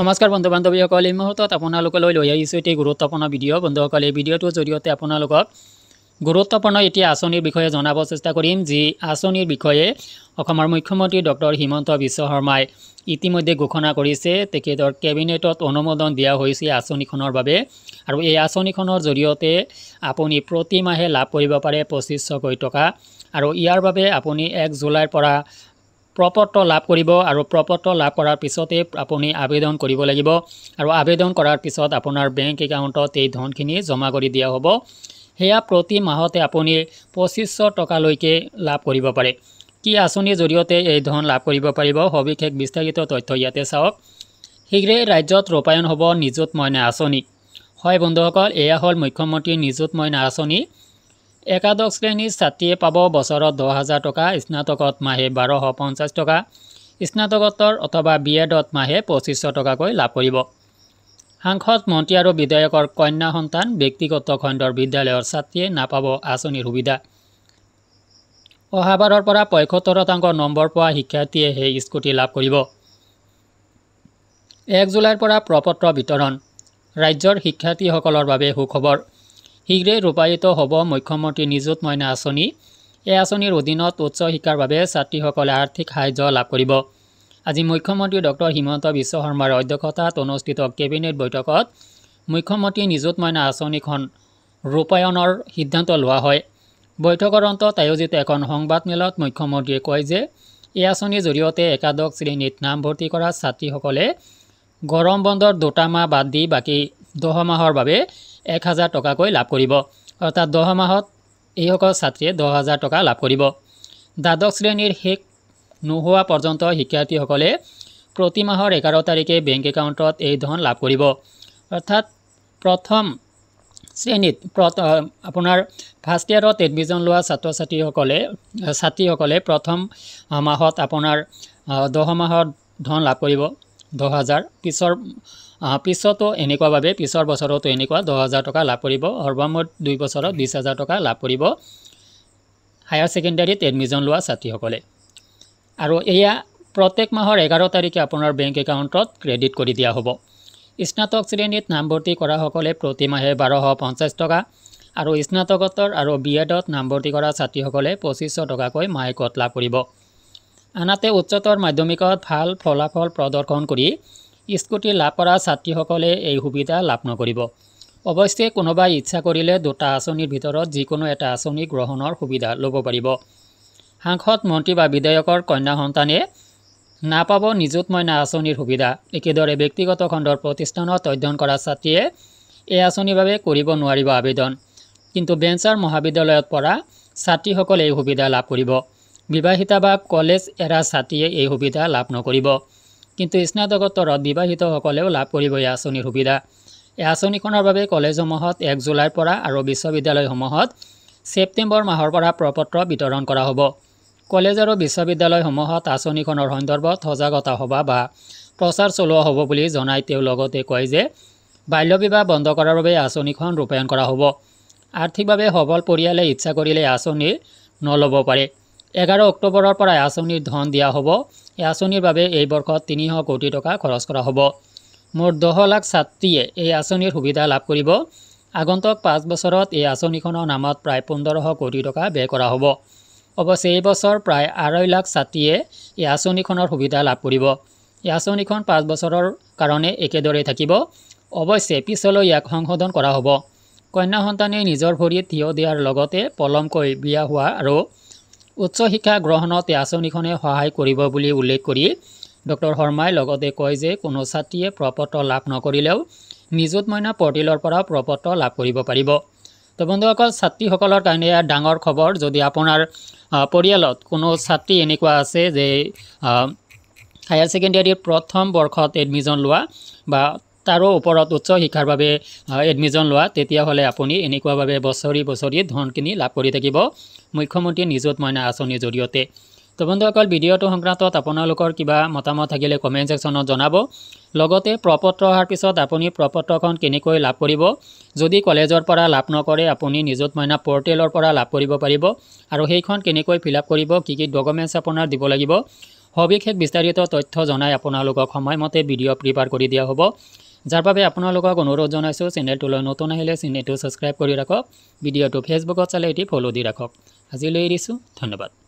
নমস্কাৰ বন্ধু বান্ধৱীসকল এই মুহূৰ্তত আপোনালোকলৈ লৈ আহিছোঁ এটি গুৰুত্বপূৰ্ণ ভিডিঅ' বন্ধুসকল এই ভিডিঅ'টোৰ জৰিয়তে আপোনালোকক গুৰুত্বপূৰ্ণ এটি আঁচনিৰ বিষয়ে জনাব চেষ্টা কৰিম যি আঁচনিৰ বিষয়ে অসমৰ মুখ্যমন্ত্ৰী ডক্টৰ হিমন্ত বিশ্ব শৰ্মাই ইতিমধ্যে ঘোষণা কৰিছে তেখেতৰ কেবিনেটত অনুমোদন দিয়া হৈছে এই আঁচনিখনৰ বাবে আৰু এই আঁচনিখনৰ জৰিয়তে আপুনি প্ৰতিমাহে লাভ কৰিব পাৰে পঁচিছশকৈ টকা আৰু ইয়াৰ বাবে আপুনি এক জুলাইৰ পৰা প্ৰপত্ৰ লাভ কৰিব আৰু প্ৰপত্ৰ লাভ কৰাৰ পিছতে আপুনি আবেদন কৰিব লাগিব আৰু আবেদন কৰাৰ পিছত আপোনাৰ বেংক একাউণ্টত এই ধনখিনি জমা কৰি দিয়া হ'ব সেয়া প্ৰতি মাহতে আপুনি পঁচিছশ টকালৈকে লাভ কৰিব পাৰে কি আঁচনিৰ জৰিয়তে এই ধন লাভ কৰিব পাৰিব সবিশেষ বিস্তাৰিত তথ্য ইয়াতে চাওক শীঘ্ৰেই ৰাজ্যত ৰূপায়ণ হ'ব নিযুত মইনা আঁচনি হয় বন্ধুসকল এয়া হ'ল মুখ্যমন্ত্ৰীৰ নিযুত মইনা আঁচনি একাদশ শ্ৰেণীৰ ছাত্ৰীয়ে পাব বছৰত দহ হাজাৰ টকা স্নাতকত মাহে বাৰশ পঞ্চাছ টকা স্নাতকোত্তৰ অথবা বি এডত মাহে পঁচিছশ টকাকৈ লাভ কৰিব সাংসদ মন্ত্ৰী আৰু বিধায়কৰ কন্যা সন্তান ব্যক্তিগত খণ্ডৰ বিদ্যালয়ৰ ছাত্ৰীয়ে নাপাব আঁচনিৰ সুবিধা অহাবাৰৰ পৰা পঁয়সত্তৰ শতাংশ নম্বৰ পোৱা শিক্ষাৰ্থীয়ে সেই স্কুটি লাভ কৰিব এক জুলাইৰ পৰা প্ৰপত্ৰ বিতৰণ ৰাজ্যৰ শিক্ষাৰ্থীসকলৰ বাবে সুখবৰ শীঘ্ৰেই ৰূপায়িত হ'ব মুখ্যমন্ত্ৰী নিযুত মইনা আঁচনি এই আঁচনিৰ অধীনত উচ্চ শিক্ষাৰ বাবে ছাত্ৰীসকলে আৰ্থিক সাহায্য লাভ কৰিব আজি মুখ্যমন্ত্ৰী ডক্টৰ হিমন্ত বিশ্ব শৰ্মাৰ অধ্যক্ষতাত অনুষ্ঠিত কেবিনেট বৈঠকত মুখ্যমন্ত্ৰী নিযুত মইনা আঁচনিখন ৰূপায়ণৰ সিদ্ধান্ত লোৱা হয় বৈঠকৰ অন্তত আয়োজিত এখন সংবাদমেলত মুখ্যমন্ত্ৰীয়ে কয় যে এই আঁচনিৰ জৰিয়তে একাদশ শ্ৰেণীত নামভৰ্তি কৰা ছাত্ৰীসকলে গৰম বন্ধৰ দুটা মাহ বাদ দি বাকী দহ মাহৰ বাবে এক হাজাৰ টকাকৈ লাভ কৰিব অৰ্থাৎ দহ মাহত এইসকল ছাত্ৰীয়ে দহ হাজাৰ টকা লাভ কৰিব দ্বাদশ শ্ৰেণীৰ শেষ নোহোৱা পৰ্যন্ত শিক্ষাৰ্থীসকলে প্ৰতি মাহৰ এঘাৰ তাৰিখে বেংক একাউণ্টত এই ধন লাভ কৰিব অৰ্থাৎ প্ৰথম শ্ৰেণীত আপোনাৰ ফাৰ্ষ্ট ইয়াৰত এডমিশ্যন লোৱা ছাত্ৰ ছাত্ৰীসকলে ছাত্ৰীসকলে প্ৰথম মাহত আপোনাৰ দহ মাহত ধন লাভ কৰিব দহ হাজাৰ পিছৰ পিছতো এনেকুৱাভাৱে পিছৰ বছৰতো এনেকুৱা দহ হাজাৰ টকা লাভ কৰিব সৰ্বমুঠ দুই বছৰত বিছ হাজাৰ টকা লাভ কৰিব হায়াৰ ছেকেণ্ডাৰীত এডমিশ্যন লোৱা ছাত্ৰীসকলে আৰু এয়া প্ৰত্যেক মাহৰ এঘাৰ তাৰিখে আপোনাৰ বেংক একাউণ্টত ক্ৰেডিট কৰি দিয়া হ'ব স্নাতক শ্ৰেণীত নামভৰ্তি কৰাসকলে প্ৰতি মাহে বাৰশ পঞ্চাছ টকা আৰু স্নাতকোত্তৰ আৰু বি এডত নামভৰ্তি কৰা ছাত্ৰীসকলে পঁচিছশ টকাকৈ মাহেকত লাভ কৰিব আনহাতে উচ্চতৰ মাধ্যমিকত ভাল ফলাফল প্ৰদৰ্শন কৰি স্কুটি লাভ কৰা ছাত্ৰীসকলে এই সুবিধা লাভ নকৰিব অৱশ্যে কোনোবাই ইচ্ছা কৰিলে দুটা আঁচনিৰ ভিতৰত যিকোনো এটা আঁচনি গ্ৰহণৰ সুবিধা লব পাৰিব সাংসদ মন্ত্ৰী বা বিধায়কৰ কন্যা সন্তানে নাপাব নিযুতময়না আঁচনিৰ সুবিধা একেদৰে ব্যক্তিগত খণ্ডৰ প্ৰতিষ্ঠানত অধ্যয়ন কৰা ছাত্ৰীয়ে এই আঁচনিৰ বাবে কৰিব নোৱাৰিব আবেদন কিন্তু বেঞ্চাৰ মহাবিদ্যালয়ত পৰা ছাত্ৰীসকলে এই সুবিধা লাভ কৰিব বিবাহিতা বা কলেজ এৰা ছাত্ৰীয়ে এই সুবিধা লাভ নকৰিব কিন্তু স্নাতকোত্তৰত বিবাহিতসকলেও লাভ কৰিব এই আঁচনিৰ সুবিধা এই আঁচনিখনৰ বাবে কলেজসমূহত এক জুলাইৰ পৰা আৰু বিশ্ববিদ্যালয়সমূহত ছেপ্টেম্বৰ মাহৰ পৰা প্ৰপত্ৰ বিতৰণ কৰা হ'ব কলেজ আৰু বিশ্ববিদ্যালয়সমূহত আঁচনিখনৰ সন্দৰ্ভত সজাগতা সভা বা প্ৰচাৰ চলোৱা হ'ব বুলি জনাই তেওঁ লগতে কয় যে বাল্যবিবাহ বন্ধ কৰাৰ বাবে আঁচনিখন ৰূপায়ণ কৰা হ'ব আৰ্থিকভাৱে সবল পৰিয়ালে ইচ্ছা কৰিলে আঁচনি নল'ব পাৰে এঘাৰ অক্টোবৰৰ পৰা এই আঁচনিৰ ধন দিয়া হব এই আঁচনিৰ বাবে এই বৰ্ষত তিনিশ কোটি টকা খৰচ কৰা হব মোৰ দহ লাখ ছাত্ৰীয়ে এই আঁচনিৰ সুবিধা লাভ কৰিব আগন্তক পাঁচ বছৰত এই আঁচনিখনৰ নামত প্ৰায় পোন্ধৰশ কোটি টকা ব্যয় কৰা হব অৱশ্যে এই বছৰ প্ৰায় আঢ়ৈ লাখ ছাত্ৰীয়ে এই আঁচনিখনৰ সুবিধা লাভ কৰিব এই আঁচনিখন পাঁচ বছৰৰ কাৰণে একদৰে থাকিব। অৱশ্যে পিছলৈ ইয়াক সংশোধন কৰা হব কন্যা সন্তানে নিজৰ ভৰিত থিয় দিয়াৰ লগতে পলমকৈ বিয়া হোৱা আৰু উচ্চ শিক্ষা গ্ৰহণত এই আঁচনিখনে সহায় কৰিব বুলি উল্লেখ কৰি ডক্টৰ শৰ্মাই লগতে কয় যে কোনো ছাত্ৰীয়ে প্ৰপত্ৰ লাভ নকৰিলেও নিযুত মইনা পৰ্টেলৰ পৰা প্ৰপত্ৰ লাভ কৰিব পাৰিব তো বন্ধুসকল ছাত্ৰীসকলৰ কাৰণে ডাঙৰ খবৰ যদি আপোনাৰ পৰিয়ালত কোনো ছাত্ৰী এনেকুৱা আছে যে হায়াৰ ছেকেণ্ডেৰীৰ প্ৰথম বৰ্ষত এডমিশ্যন লোৱা বা তাৰো ওপৰত উচ্চ শিক্ষাৰ বাবে এডমিশ্যন লোৱা তেতিয়াহ'লে আপুনি এনেকুৱাভাৱে বছৰি বছৰি ধনখিনি লাভ কৰি থাকিব মুখ্যমন্ত্ৰী নিযুত মইনা আঁচনিৰ জৰিয়তে তো বন্ধুসকল ভিডিঅ'টো সংক্ৰান্তত আপোনালোকৰ কিবা মতামত থাকিলে কমেণ্ট ছেকশ্যনত জনাব লগতে প্ৰপত্ৰ অহাৰ পিছত আপুনি প্ৰপত্ৰখন কেনেকৈ লাভ কৰিব যদি কলেজৰ পৰা লাভ নকৰে আপুনি নিযুত মইনা পৰ্টেলৰ পৰা লাভ কৰিব পাৰিব আৰু সেইখন কেনেকৈ ফিল আপ কৰিব কি কি ডকুমেণ্টছ আপোনাৰ দিব লাগিব সবিশেষ বিস্তাৰিত তথ্য জনাই আপোনালোকক সময়মতে ভিডিঅ' প্ৰিপেয়াৰ কৰি দিয়া হ'ব যাৰ বাবে আপোনালোকক অনুৰোধ জনাইছোঁ চেনেলটোলৈ নতুন আহিলে চেনেলটো ছাবস্ক্ৰাইব কৰি ৰাখক ভিডিঅ'টো ফেচবুকত চালে এটি ফ'ল' দি ৰাখক আজিলৈ এৰিছোঁ ধন্যবাদ